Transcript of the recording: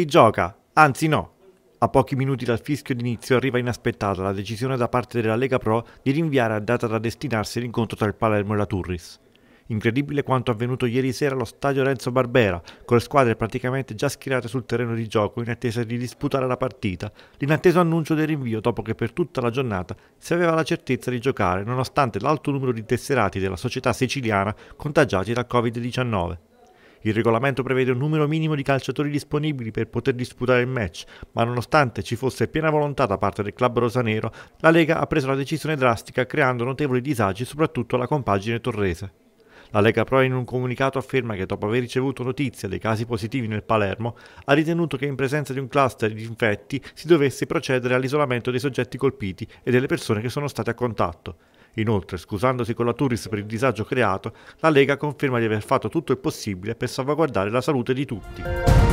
Si gioca, anzi no. A pochi minuti dal fischio d'inizio arriva inaspettata la decisione da parte della Lega Pro di rinviare a data da destinarsi l'incontro tra il Palermo e la Turris. Incredibile quanto avvenuto ieri sera allo stadio Renzo Barbera, con le squadre praticamente già schierate sul terreno di gioco in attesa di disputare la partita, l'inatteso annuncio del rinvio dopo che per tutta la giornata si aveva la certezza di giocare nonostante l'alto numero di tesserati della società siciliana contagiati dal Covid-19. Il regolamento prevede un numero minimo di calciatori disponibili per poter disputare il match, ma nonostante ci fosse piena volontà da parte del club rosanero, la Lega ha preso la decisione drastica creando notevoli disagi soprattutto alla compagine torrese. La Lega Pro in un comunicato afferma che dopo aver ricevuto notizia dei casi positivi nel Palermo, ha ritenuto che in presenza di un cluster di infetti si dovesse procedere all'isolamento dei soggetti colpiti e delle persone che sono state a contatto. Inoltre, scusandosi con la Turris per il disagio creato, la Lega conferma di aver fatto tutto il possibile per salvaguardare la salute di tutti.